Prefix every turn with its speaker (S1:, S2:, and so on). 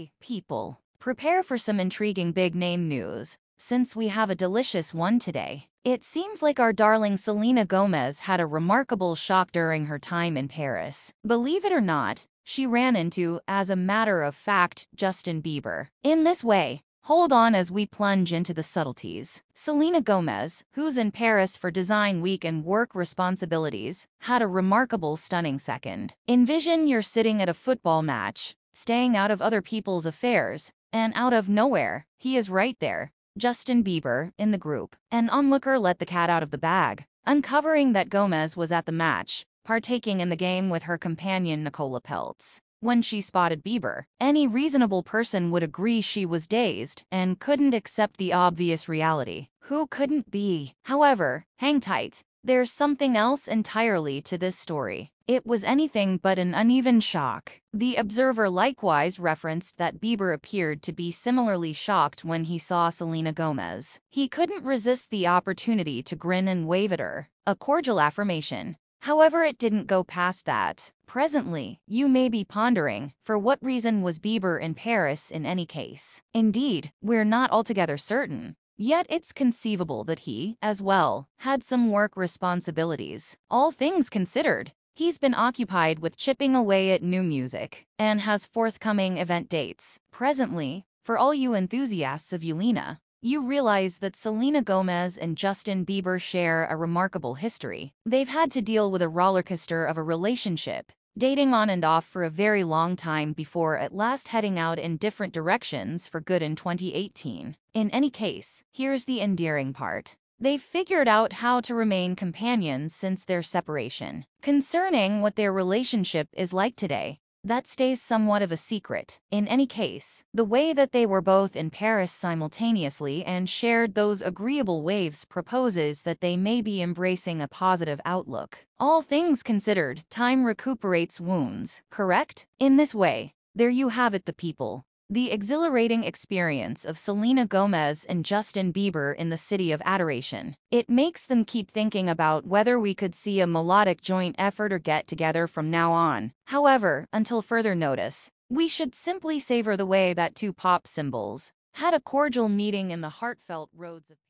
S1: Hey, people. Prepare for some intriguing big name news, since we have a delicious one today. It seems like our darling Selena Gomez had a remarkable shock during her time in Paris. Believe it or not, she ran into, as a matter of fact, Justin Bieber. In this way, Hold on as we plunge into the subtleties. Selena Gomez, who's in Paris for Design Week and work responsibilities, had a remarkable stunning second. Envision you're sitting at a football match, staying out of other people's affairs, and out of nowhere, he is right there. Justin Bieber, in the group. An onlooker let the cat out of the bag, uncovering that Gomez was at the match, partaking in the game with her companion Nicola Peltz. When she spotted Bieber, any reasonable person would agree she was dazed and couldn't accept the obvious reality. Who couldn't be? However, hang tight, there's something else entirely to this story. It was anything but an uneven shock. The Observer likewise referenced that Bieber appeared to be similarly shocked when he saw Selena Gomez. He couldn't resist the opportunity to grin and wave at her, a cordial affirmation. However, it didn't go past that. Presently, you may be pondering, for what reason was Bieber in Paris in any case? Indeed, we're not altogether certain. Yet it's conceivable that he, as well, had some work responsibilities. All things considered, he's been occupied with chipping away at new music and has forthcoming event dates. Presently, for all you enthusiasts of Yelena, you realize that Selena Gomez and Justin Bieber share a remarkable history. They've had to deal with a rollercoaster of a relationship dating on and off for a very long time before at last heading out in different directions for good in 2018. In any case, here's the endearing part. They've figured out how to remain companions since their separation. Concerning what their relationship is like today, that stays somewhat of a secret. In any case, the way that they were both in Paris simultaneously and shared those agreeable waves proposes that they may be embracing a positive outlook. All things considered, time recuperates wounds, correct? In this way, there you have it the people, the exhilarating experience of Selena Gomez and Justin Bieber in the City of Adoration. It makes them keep thinking about whether we could see a melodic joint effort or get together from now on. However, until further notice, we should simply savor the way that two pop symbols had a cordial meeting in the heartfelt roads of